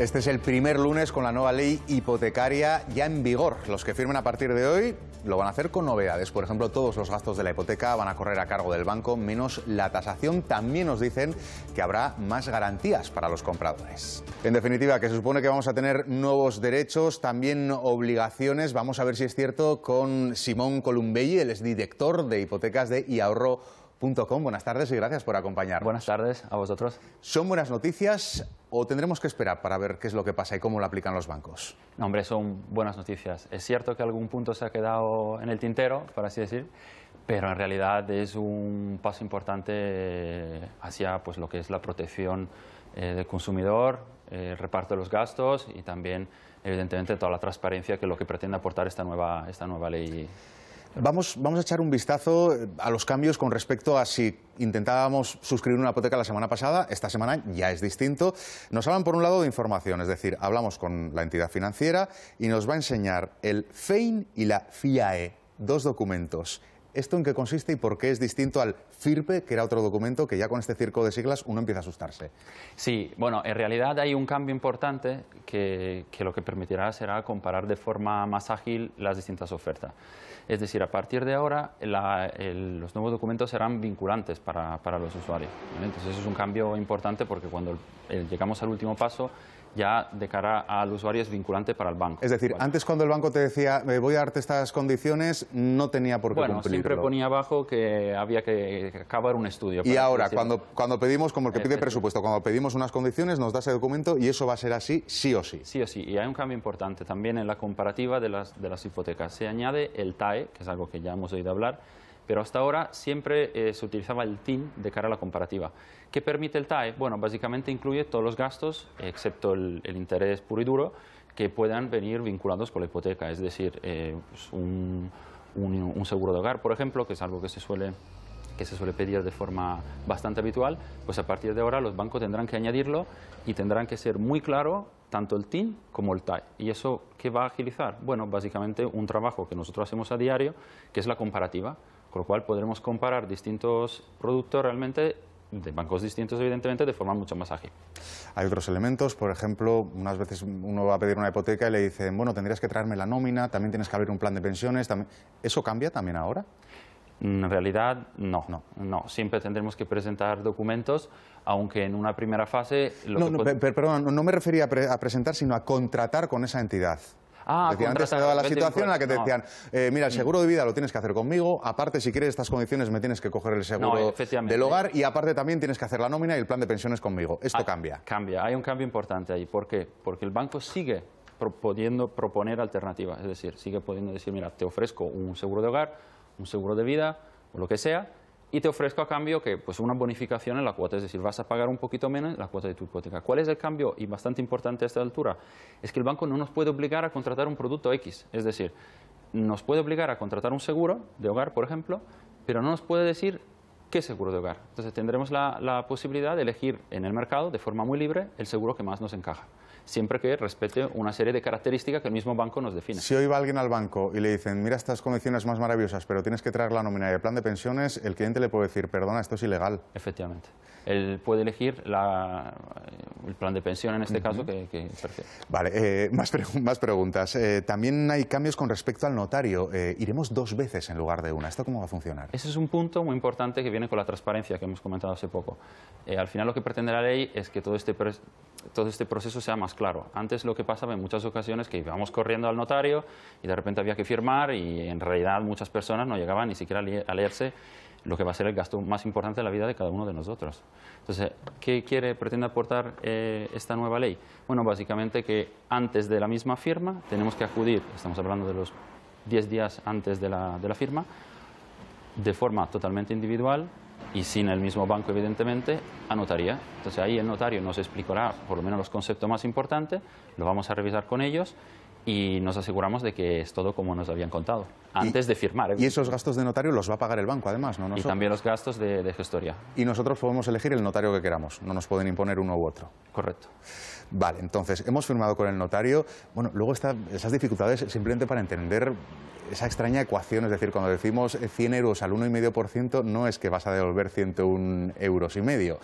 Este es el primer lunes con la nueva ley hipotecaria ya en vigor. Los que firmen a partir de hoy lo van a hacer con novedades. Por ejemplo, todos los gastos de la hipoteca van a correr a cargo del banco, menos la tasación. También nos dicen que habrá más garantías para los compradores. En definitiva, que se supone que vamos a tener nuevos derechos, también obligaciones. Vamos a ver si es cierto con Simón Columbelli, el es director de hipotecas de y ahorro Com. Buenas tardes y gracias por acompañarnos. Buenas tardes a vosotros. ¿Son buenas noticias o tendremos que esperar para ver qué es lo que pasa y cómo lo aplican los bancos? No, hombre, son buenas noticias. Es cierto que algún punto se ha quedado en el tintero, por así decir, pero en realidad es un paso importante eh, hacia pues, lo que es la protección eh, del consumidor, eh, el reparto de los gastos y también, evidentemente, toda la transparencia que lo que pretende aportar esta nueva, esta nueva ley Vamos, a echar un vistazo eh, a los cambios con respecto a si intentábamos suscribir una hipoteca la semana pasada, esta semana ya es distinto. Nos hablan por un lado de información, es decir, hablamos con la entidad financiera y nos va a enseñar el FEIN y la FIAE, dos documentos. ¿Esto en qué consiste y por qué es distinto al FIRPE, que era otro documento que ya con este circo de siglas uno empieza a asustarse? Sí, bueno, en realidad hay un cambio importante que lo que permitirá será comparar de forma más ágil las distintas ofertas. Es decir, a partir de ahora los nuevos documentos serán vinculantes para, los usuarios. Entonces, eso es un cambio importante porque cuando llegamos al último paso, ya de cara al usuario es vinculante para el banco. Es decir, antes cuando el banco te decía me voy a darte estas condiciones, no tenía por qué bueno, siempre ponía abajo que había que acabar un estudio. Y ahora, cuando, cuando pedimos, como el que pide presupuesto, cuando pedimos unas condiciones, nos da ese documento y eso va a ser así sí o sí. Sí o sí. Y hay un cambio importante también en la comparativa de las, de las hipotecas. Se añade el TAE, que es algo que ya hemos oído hablar, pero hasta ahora siempre eh, se utilizaba el TIN de cara a la comparativa. ¿Qué permite el TAE? Bueno, básicamente incluye todos los gastos, excepto el, interés puro y duro, que puedan venir vinculados con la hipoteca, es decir, eh, pues un, seguro de hogar, por ejemplo, que es algo que se suele que se suele pedir de forma bastante habitual, pues a partir de ahora los bancos tendrán que añadirlo y tendrán que ser muy claro tanto el TIN como el TAE. ¿Y eso qué va a agilizar? Bueno, básicamente un trabajo que nosotros hacemos a diario, que es la comparativa con lo cual podremos comparar distintos productos realmente de bancos distintos, evidentemente, de forma mucho más ágil. Hay otros elementos, por ejemplo, unas veces uno va a pedir una hipoteca y le dicen, bueno, tendrías que traerme la nómina, también tienes que abrir un plan de pensiones, ¿eso cambia también ahora? En realidad, no, no. no. Siempre tendremos que presentar documentos, aunque en una primera fase... Lo no, perdón, no me refería a presentar, sino a contratar con esa entidad. Ah, decía, antes la situación en la que te decían, eh, mira, el mm. seguro de vida lo tienes que hacer conmigo, aparte si quieres estas condiciones me tienes que coger el seguro del hogar y aparte también tienes que hacer la nómina y el plan de pensiones conmigo. Esto ah, cambia. Cambia, hay un cambio importante ahí. ¿Por qué? Porque el banco sigue pudiendo proponer alternativas, es decir, sigue pudiendo decir, mira, te ofrezco un seguro de hogar, un seguro de vida, o lo que sea, y te ofrezco a cambio que pues, una bonificación en la cuota, es decir, vas a pagar un poquito menos la cuota de tu hipoteca. ¿Cuál es el cambio? Y bastante importante a esta altura, es que el banco no nos puede obligar a contratar un producto X, es decir, nos puede obligar a contratar un seguro de hogar, por ejemplo, pero no nos puede decir qué seguro de hogar. Entonces tendremos la posibilidad de elegir en el mercado de forma muy libre el seguro que más nos encaja siempre que respete una serie de características que el mismo banco nos define. Si hoy va alguien al banco y le dicen, mira estas condiciones más maravillosas, pero tienes que traer la nómina y plan de pensiones, el cliente le puede decir, perdona, esto es ilegal. Efectivamente. Él puede elegir el plan de pensión en este caso que, que Vale, eh, más, preguntas. Eh, también hay cambios con respecto al notario. Eh, iremos dos veces en lugar de una. ¿Esto cómo va a funcionar? Ese es un punto muy importante que viene con la transparencia que hemos comentado hace poco. al final lo que pretende la ley es que todo este, todo este proceso sea más claro. Antes lo que pasaba en muchas ocasiones que íbamos corriendo al notario y de repente había que firmar y en realidad muchas personas no llegaban ni siquiera a leerse lo que va a ser el gasto más importante de la vida de cada uno de nosotros. Entonces, ¿qué quiere, pretende aportar eh, esta nueva ley? Bueno, básicamente que antes de la misma firma tenemos que acudir, estamos hablando de los 10 días antes de la firma, de forma totalmente individual, y sin el mismo banco, evidentemente, anotaría. Entonces ahí el notario nos explicará por lo menos los conceptos más importantes, lo vamos a revisar con ellos y nos aseguramos de que es todo como nos habían contado, antes de firmar. ¿eh? Y esos gastos de notario los va a pagar el banco, además, ¿no? Y también los gastos de, gestoria. Y nosotros podemos elegir el notario que queramos, no nos pueden imponer uno u otro. Correcto. Vale, entonces, hemos firmado con el notario. Bueno, luego están esas dificultades simplemente para entender esa extraña ecuación, es decir, cuando decimos 100 euros al 1,5%, no es que vas a devolver 101 euros y medio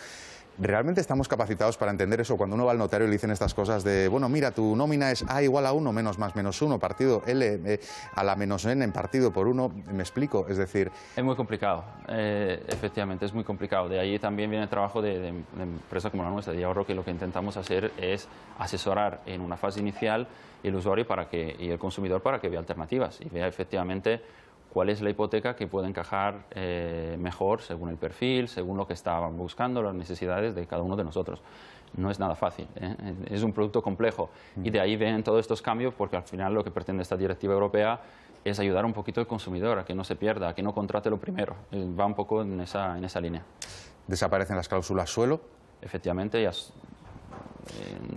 ¿Realmente estamos capacitados para entender eso cuando uno va al notario y le dicen estas cosas de, bueno, mira, tu nómina es A igual a 1 menos más menos 1, partido L eh, a la menos N en partido por 1? ¿Me explico? Es decir... Es muy complicado, eh, efectivamente, es muy complicado. De ahí también viene el trabajo de, empresas como la nuestra. de ahorro que lo que intentamos hacer es asesorar en una fase inicial el usuario para que, y el consumidor para que vea alternativas y vea efectivamente cuál es la hipoteca que puede encajar eh, mejor según el perfil, según lo que estaban buscando, las necesidades de cada uno de nosotros. No es nada fácil, ¿eh? es un producto complejo mm. y de ahí ven todos estos cambios porque al final lo que pretende esta directiva europea es ayudar un poquito al consumidor a que no se pierda, a que no contrate lo primero. Eh, va un poco en esa, línea. ¿Desaparecen las cláusulas suelo? Efectivamente, ya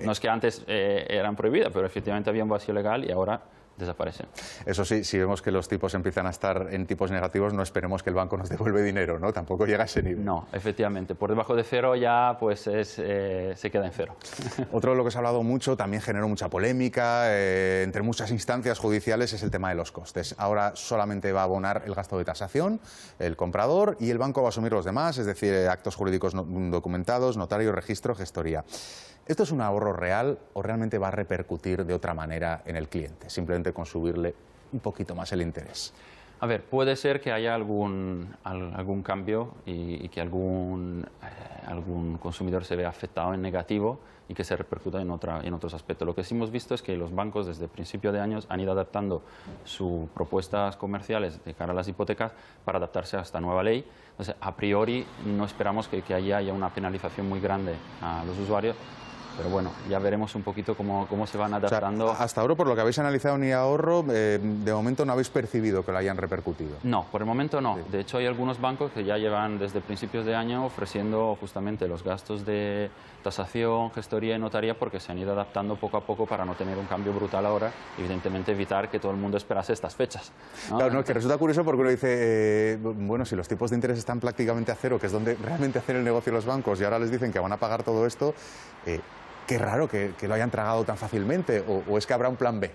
no es que antes eran prohibidas, pero efectivamente había un vacío legal y ahora desaparecen. Eso sí, si vemos que los tipos empiezan a estar en tipos negativos, no esperemos que el banco nos devuelva dinero, ¿no? Tampoco llega a ese nivel. No, efectivamente. Por debajo de cero ya pues eh, se queda en cero. Otro de lo que se ha hablado mucho, también generó mucha polémica, eh, entre muchas instancias judiciales, es el tema de los costes. Ahora solamente va a abonar el gasto de tasación, el comprador, y el banco va a asumir los demás, es decir, actos jurídicos documentados, notario, registro, gestoría. ¿Esto es un ahorro real o realmente va a repercutir de otra manera en el cliente, simplemente con subirle un poquito más el interés? A ver, puede ser que haya algún, algún cambio y, que algún, eh, algún consumidor se vea afectado en negativo y que se repercuta en, otra, en otros aspectos. Lo que sí hemos visto es que los bancos desde principio de años han ido adaptando sus propuestas comerciales de cara a las hipotecas para adaptarse a esta nueva ley. Entonces, a priori no esperamos que, haya una penalización muy grande a los usuarios, pero bueno, ya veremos un poquito cómo, cómo se van adaptando. hasta ahora, por lo que habéis analizado ni ahorro, eh, de momento no habéis percibido que lo hayan repercutido. No, por el momento no. De hecho, hay algunos bancos que ya llevan desde principios de año ofreciendo justamente los gastos de tasación, gestoría y notaría porque se han ido adaptando poco a poco para no tener un cambio brutal ahora. Evidentemente, evitar que todo el mundo esperase estas fechas. Claro, no, que resulta curioso porque uno dice, eh, bueno, si los tipos de interés están prácticamente a cero, que es donde realmente hacen el negocio los bancos, y ahora les dicen que van a pagar todo esto, eh, qué raro que, lo hayan tragado tan fácilmente, o, es que habrá un plan B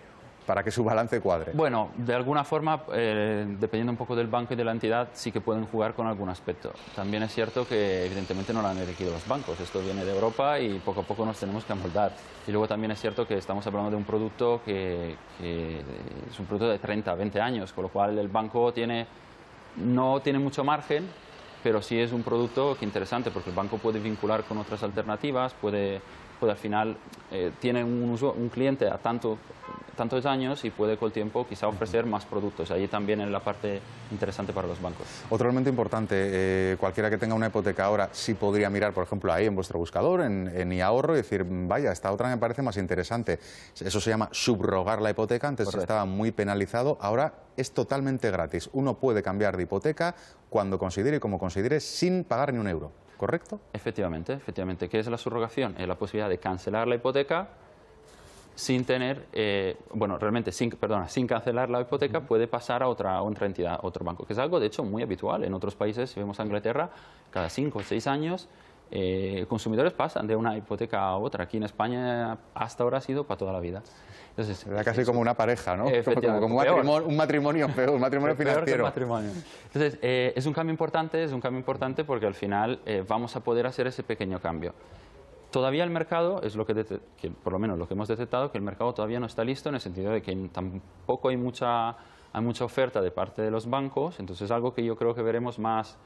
para que su balance cuadre? Bueno, de alguna forma, eh, dependiendo un poco del banco y de la entidad, sí que pueden jugar con algún aspecto. También es cierto que evidentemente no lo han elegido los bancos, esto viene de Europa y poco a poco nos tenemos que amoldar. Y luego también es cierto que estamos hablando de un producto que, es un producto de 30, 20 años, con lo cual el banco tiene, no tiene mucho margen, pero sí es un producto que interesante porque el banco puede vincular con otras alternativas, puede pues al final eh, tiene un, un cliente a tantos años y puede con el tiempo quizá ofrecer más productos. allí también es la parte interesante para los bancos. Otro elemento importante, eh, cualquiera que tenga una hipoteca ahora sí podría mirar, por ejemplo, ahí en vuestro buscador, en, en iAhorro, y decir, vaya, esta otra me parece más interesante. Eso se llama subrogar la hipoteca, antes estaba muy penalizado, ahora es totalmente gratis. Uno puede cambiar de hipoteca cuando considere y como considere sin pagar ni un euro. ¿correcto? Efectivamente, efectivamente. ¿Qué es la subrogación? Es la posibilidad de cancelar la hipoteca sin tener, eh, bueno, realmente, sin, perdona, sin cancelar la hipoteca puede pasar a otra, otra entidad, a otro banco, que es algo, de hecho, muy habitual. En otros países, si vemos a Inglaterra, cada cinco o seis años eh, consumidores pasan de una hipoteca a otra. Aquí en España hasta ahora ha sido para toda la vida. Era casi como una pareja, ¿no? Como, un, matrimonio, un, matrimonio, un matrimonio financiero. Entonces, eh, es un cambio importante, es un cambio importante porque al final eh, vamos a poder hacer ese pequeño cambio. Todavía el mercado, es lo por lo menos lo que hemos detectado, que el mercado todavía no está listo en el sentido de que tampoco hay mucha, hay mucha oferta de parte de los bancos, entonces es algo que yo creo que veremos más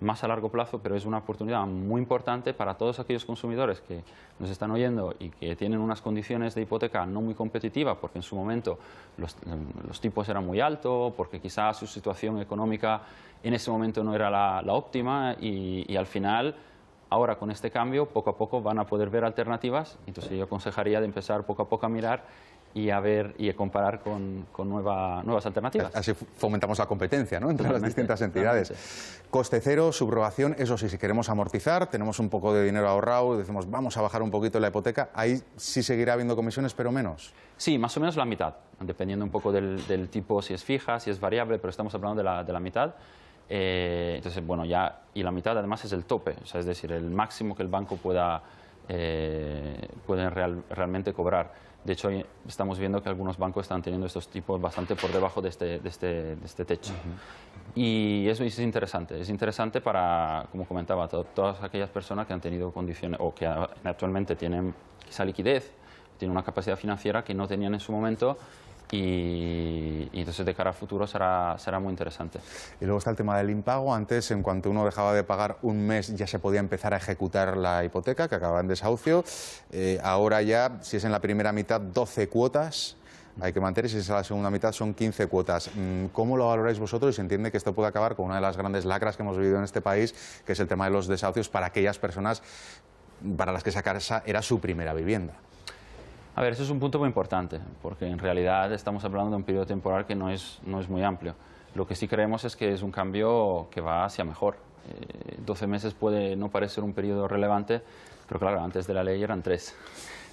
más a largo plazo, pero es una oportunidad muy importante para todos aquellos consumidores que nos están oyendo y que tienen unas condiciones de hipoteca no muy competitivas, porque en su momento los, tipos eran muy altos, porque quizás su situación económica en ese momento no era la, óptima y, y al final ahora con este cambio poco a poco van a poder ver alternativas, entonces yo aconsejaría de empezar poco a poco a mirar y a ver y a comparar con, con nuevas alternativas. Así fomentamos la competencia entre las distintas entidades. Coste cero, subrogación, eso sí, si queremos amortizar, tenemos un poco de dinero ahorrado, decimos vamos a bajar un poquito la hipoteca, ahí sí seguirá habiendo comisiones, pero menos. Sí, más o menos la mitad, dependiendo un poco del, tipo, si es fija, si es variable, pero estamos hablando de la, de la mitad. Eh, entonces, bueno, ya, y la mitad además es el tope, es decir, el máximo que el banco pueda eh, pueden realmente cobrar. De hecho, estamos viendo que algunos bancos están teniendo estos tipos bastante por debajo de este, este, este techo. Y eso es interesante. Es interesante para, como comentaba, todas aquellas personas que han tenido condiciones o que actualmente tienen esa liquidez, tienen una capacidad financiera que no tenían en su momento y, entonces de cara a futuro será, será muy interesante. Y luego está el tema del impago. Antes, en cuanto uno dejaba de pagar un mes, ya se podía empezar a ejecutar la hipoteca que acababa en desahucio. Eh, ahora ya, si es en la primera mitad, 12 cuotas hay que mantener, si es en la segunda mitad son 15 cuotas. Mm, ¿Cómo lo valoráis vosotros? Y se entiende que esto puede acabar con una de las grandes lacras que hemos vivido en este país, que es el tema de los desahucios para aquellas personas para las que esa casa era su primera vivienda. A ver, eso es un punto muy importante, porque en realidad estamos hablando de un periodo temporal que no es, muy amplio. Lo que sí creemos es que es un cambio que va hacia mejor. Eh, 12 meses puede no parecer un periodo relevante, pero claro, antes de la ley eran tres.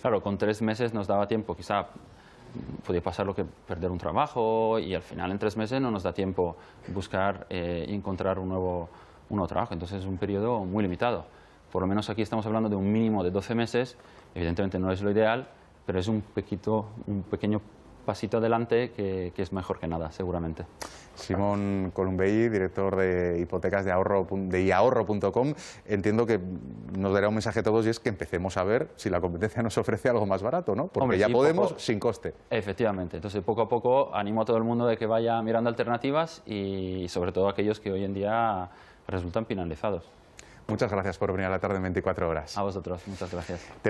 Claro, con tres meses nos daba tiempo, quizá podía pasar lo que perder un trabajo y al final en tres meses no nos da tiempo buscar y eh, encontrar un nuevo, un nuevo trabajo. Entonces es un periodo muy limitado. Por lo menos aquí estamos hablando de un mínimo de 12 meses, evidentemente no es lo ideal, pero es un, un pequeño pasito adelante que, es mejor que nada, seguramente. Simón Columbey, director de hipotecas de ahorro de iahorro.com, entiendo que nos dará un mensaje a todos y es que empecemos a ver si la competencia nos ofrece algo más barato, ¿no? Porque ya podemos sin coste. Efectivamente. Entonces, poco a poco animo a todo el mundo de que vaya mirando alternativas y sobre todo aquellos que hoy en día resultan penalizados. Muchas gracias por venir a la tarde en 24 horas. A vosotros, muchas gracias.